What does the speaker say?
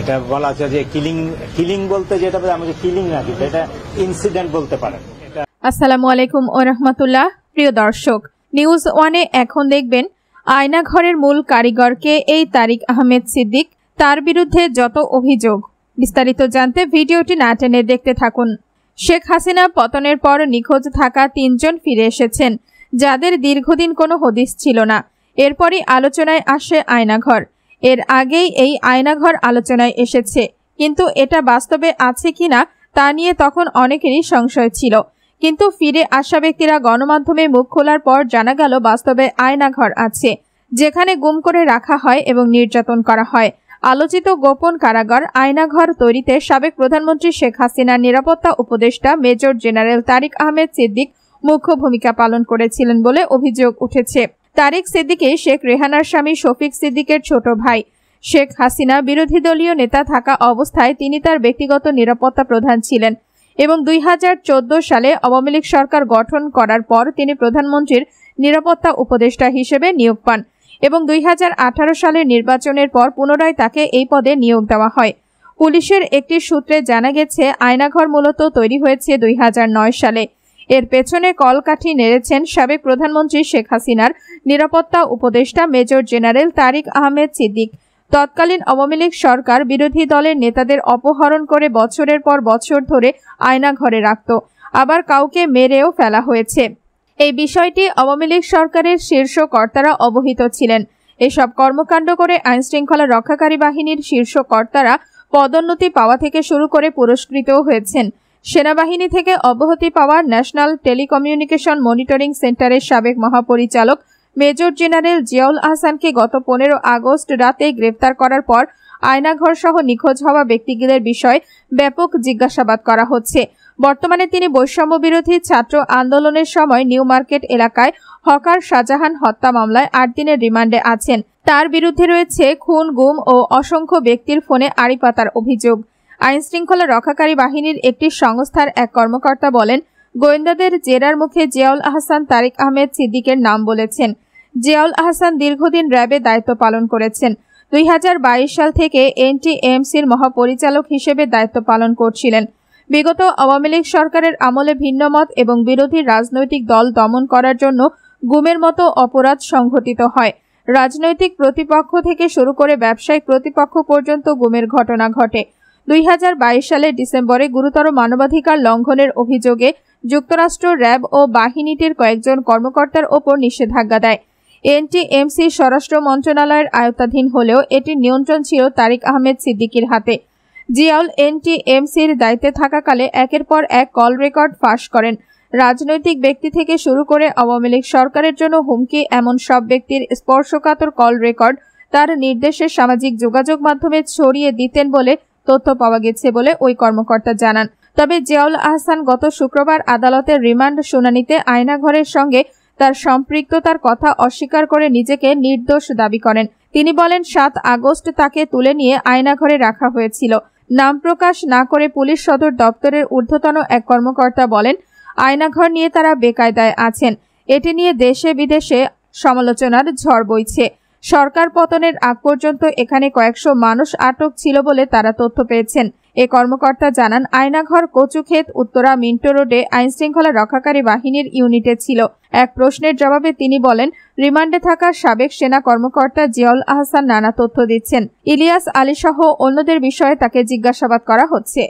এটা বলা আছে যে কিলিং কিলিং বলতে যেটা আমি কিলিং না কিন্তু এটা ইনসিডেন্ট বলতে পারেন আসসালামু আলাইকুম ওরহমতুল্লাহ প্রিয় দর্শক নিউজ ওয়ানে এখন দেখবেন আয়নাঘরের মূল কারিগরকে এই তারিক আহমেদ সিদ্দিক তার বিরুদ্ধে যত অভিযোগ বিস্তারিত জানতে ভিডিওটি না টেনে দেখতে থাকুন শেখ হাসিনা পতনের পর নিখোঁজ থাকা তিনজন ফিরে এসেছেন যাদের দীর্ঘদিন কোনো হদিস ছিল না এরপরই আলোচনায় আসে আয়নাঘর এর আগেই এই আয়নাঘর আলোচনায় এসেছে কিন্তু এটা বাস্তবে আছে কিনা তা নিয়ে তখন অনেকেরই সংশয় ছিল কিন্তু ফিরে আসা ব্যক্তিরা গণমাধ্যমে মুখ খোলার পর জানা গেল বাস্তবে আয়নাঘর আছে যেখানে গুম করে রাখা হয় এবং নির্যাতন করা হয় আলোচিত গোপন কারাগার আয়নাঘর তৈরিতে সাবেক প্রধানমন্ত্রী শেখ হাসিনার নিরাপত্তা উপদেষ্টা মেজর জেনারেল তারিক আহমেদ সিদ্দিক মুখ্য ভূমিকা পালন করেছিলেন বলে অভিযোগ উঠেছে তারেক সিদ্দিকে শেখ রেহানার স্বামী শফিক সিদ্দিকের ছোট ভাই শেখ হাসিনা বিরোধী দলীয় নেতা থাকা অবস্থায় তিনি তার ব্যক্তিগত নিরাপত্তা প্রধান ছিলেন এবং দুই সালে আওয়ামী লীগ সরকার গঠন করার পর তিনি প্রধানমন্ত্রীর নিরাপত্তা উপদেষ্টা হিসেবে নিয়োগ পান এবং দুই সালের নির্বাচনের পর পুনরায় তাকে এই পদে নিয়োগ দেওয়া হয় পুলিশের একটি সূত্রে জানা গেছে আয়নাঘর মূলত তৈরি হয়েছে দুই সালে এর পেছনে কলকাঠি নেড়েছেন সাবেক প্রধানমন্ত্রী শেখ হাসিনার নিরাপত্তা উপদেষ্টা মেজর জেনারেল তারিক আহমেদ সিদ্দিক তৎকালীন আওয়ামী লীগ সরকার বিরোধী দলের নেতাদের অপহরণ করে বছরের পর বছর ধরে আয়না ঘরে রাখত আবার কাউকে মেরেও ফেলা হয়েছে এই বিষয়টি আওয়ামী লীগ সরকারের শীর্ষ কর্তারা অবহিত ছিলেন এসব কর্মকাণ্ড করে আইনশৃঙ্খলা রক্ষাকারী বাহিনীর শীর্ষ কর্তারা পদোন্নতি পাওয়া থেকে শুরু করে পুরস্কৃতও হয়েছেন সেনাবাহিনী থেকে অব্যাহতি পাওয়া ন্যাশনাল টেলিকমিউনিকেশন মনিটরিং সেন্টারের সাবেক মহাপরিচালক মেজর জেনারেল জিয়াউল আহসানকে গত পনেরো আগস্ট রাতে গ্রেফতার করার পর আয়নাঘর সহ নিখোঁজ হওয়া ব্যক্তিগুলোর বিষয়ে ব্যাপক জিজ্ঞাসাবাদ করা হচ্ছে বর্তমানে তিনি বৈষম্য বিরোধী ছাত্র আন্দোলনের সময় নিউ মার্কেট এলাকায় হকার শাহজাহান হত্যা মামলায় আট দিনের রিমান্ডে আছেন তার বিরুদ্ধে রয়েছে খুন গুম ও অসংখ্য ব্যক্তির ফোনে আড়িপাতার অভিযোগ আইন শৃঙ্খলা রক্ষাকারী বাহিনীর একটি সংস্থার এক কর্মকর্তা বলেন গোয়েন্দাদের জেরার মুখে জিয়াউল আহসান তারিক আহমেদ সিদ্দিকের নাম বলেছেন জিয়াউল আহসান দীর্ঘদিন র্যাবে দায়িত্ব পালন করেছেন দুই সাল থেকে এনটিএমসির মহাপরিচালক হিসেবে দায়িত্ব পালন করছিলেন বিগত আওয়ামী লীগ সরকারের আমলে ভিন্নমত এবং বিরোধী রাজনৈতিক দল দমন করার জন্য গুমের মতো অপরাধ সংঘটিত হয় রাজনৈতিক প্রতিপক্ষ থেকে শুরু করে ব্যবসায়িক প্রতিপক্ষ পর্যন্ত গুমের ঘটনা ঘটে দুই সালের ডিসেম্বরে গুরুতর মানবাধিকার লঙ্ঘনের অভিযোগে যুক্তরাষ্ট্র র্যাব ও বাহিনীটির কয়েকজন কর্মকর্তার ওপর নিষেধাজ্ঞা দেয় এনটিএমসি স্বরাষ্ট্র মন্ত্রণালয়ের আয়ত্তাধীন হলেও এটির নিয়ন্ত্রণ ছিল তারিক আহমেদ সিদ্দিকির হাতে জিয়াউল এনটিএমসির দায়িত্বে থাকাকালে একের পর এক কল রেকর্ড ফাঁস করেন রাজনৈতিক ব্যক্তি থেকে শুরু করে আওয়ামী লীগ সরকারের জন্য হুমকি এমন সব ব্যক্তির স্পর্শকাতর কল রেকর্ড তার নির্দেশে সামাজিক যোগাযোগ মাধ্যমে ছড়িয়ে দিতেন বলে তথ্য পাওয়া গেছে বলে ওই কর্মকর্তা জানান তবে জিয়াউল আহসান গত শুক্রবার আদালতের রিমান্ড শুনানিতে আয়নাঘরের সঙ্গে তার সম্পৃক্ততার কথা অস্বীকার করে নিজেকে নির্দোষ দাবি করেন তিনি বলেন সাত আগস্ট তাকে তুলে নিয়ে আয়নাঘরে রাখা হয়েছিল নাম প্রকাশ না করে পুলিশ সদর দপ্তরের ঊর্ধ্বতন এক কর্মকর্তা বলেন আয়নাঘর নিয়ে তারা বেকায়দায় আছেন এটি নিয়ে দেশে বিদেশে সমালোচনার ঝড় বইছে সরকার পতনের আগ পর্যন্ত এখানে কয়েকশো মানুষ আটক ছিল বলে তারা তথ্য পেয়েছেন এ কর্মকর্তা জানান আয়নাঘর কচুক্ষেত উত্তরা মিন্টো রোডে আইনশৃঙ্খলা রক্ষাকারী বাহিনীর ইউনিটে ছিল এক প্রশ্নের জবাবে তিনি বলেন রিমান্ডে থাকা সাবেক সেনা কর্মকর্তা জিয়াউল আহসান নানা তথ্য দিচ্ছেন ইলিয়াস আলী সহ অন্যদের বিষয়ে তাকে জিজ্ঞাসাবাদ করা হচ্ছে